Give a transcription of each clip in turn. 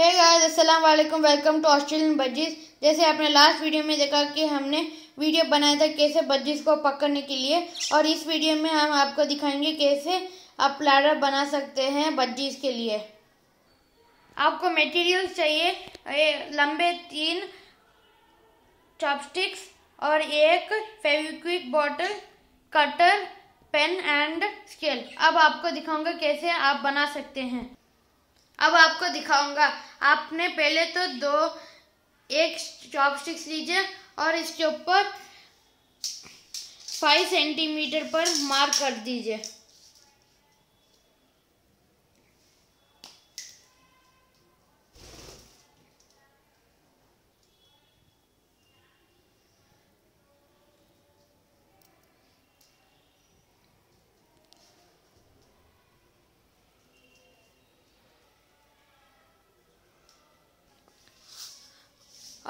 है गाइस अस्सलाम वालेकुम वेलकम टू ऑस्ट्रेलियन बजीज जैसे आपने लास्ट वीडियो में देखा कि हमने वीडियो बनाया था कैसे बजीज को पकड़ने के लिए और इस वीडियो में हम आपको दिखाएंगे कैसे आप प्लाडर बना सकते हैं बजीज के लिए आपको मटेरियल्स चाहिए लंबे तीन चॉपस्टिक्स और एक Fevikwik bottle cutter pen and scale अब आपको दिखाऊंगा कैसे आप बना सकते हैं अब आपको दिखाऊंगा आपने पहले तो दो एक चॉपस्टिक्स लीजिए और इसके ऊपर फाइव सेंटीमीटर पर मार्क कर दीजिए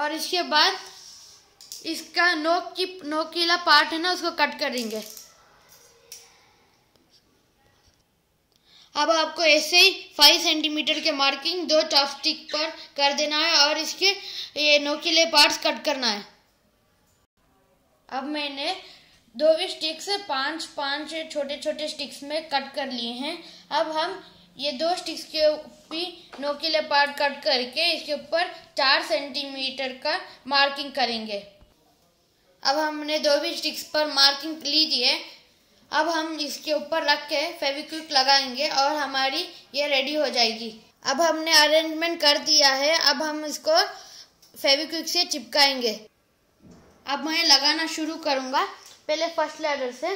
और इसके बाद इसका नोक की नोकीला पार्ट है ना उसको कट करेंगे अब आपको ऐसे ही फाइव सेंटीमीटर के मार्किंग दो टफ स्टिक पर कर देना है और इसके ये नोकीले पार्ट्स कट करना है अब मैंने दो भी स्टिक्स पांच पांच छोटे छोटे स्टिक्स में कट कर लिए हैं अब हम ये दो स्टिक्स के भी नोकीले पार्ट कट करके इसके ऊपर चार सेंटीमीटर का मार्किंग करेंगे अब हमने दो भी स्टिक्स पर मार्किंग ली है अब हम इसके ऊपर रख के फेविक्विक लगाएंगे और हमारी ये रेडी हो जाएगी अब हमने अरेंजमेंट कर दिया है अब हम इसको फेविक्विक से चिपकाएंगे अब मैं लगाना शुरू करूँगा पहले फर्स्ट लेटर से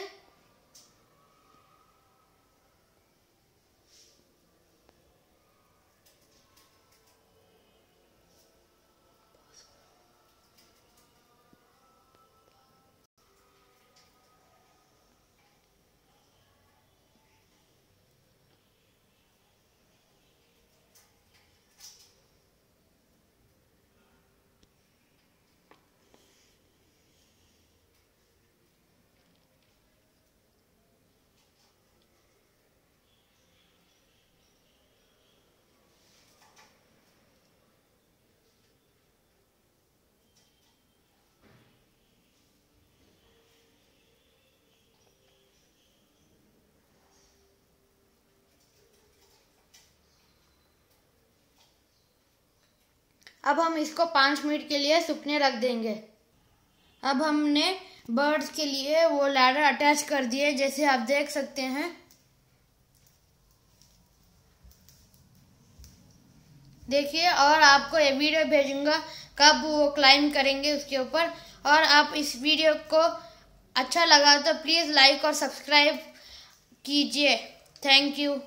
अब हम इसको पाँच मिनट के लिए सूखने रख देंगे अब हमने बर्ड्स के लिए वो लैडर अटैच कर दिए जैसे आप देख सकते हैं देखिए और आपको ये वीडियो भेजूंगा कब वो क्लाइम करेंगे उसके ऊपर और आप इस वीडियो को अच्छा लगा तो प्लीज़ लाइक और सब्सक्राइब कीजिए थैंक यू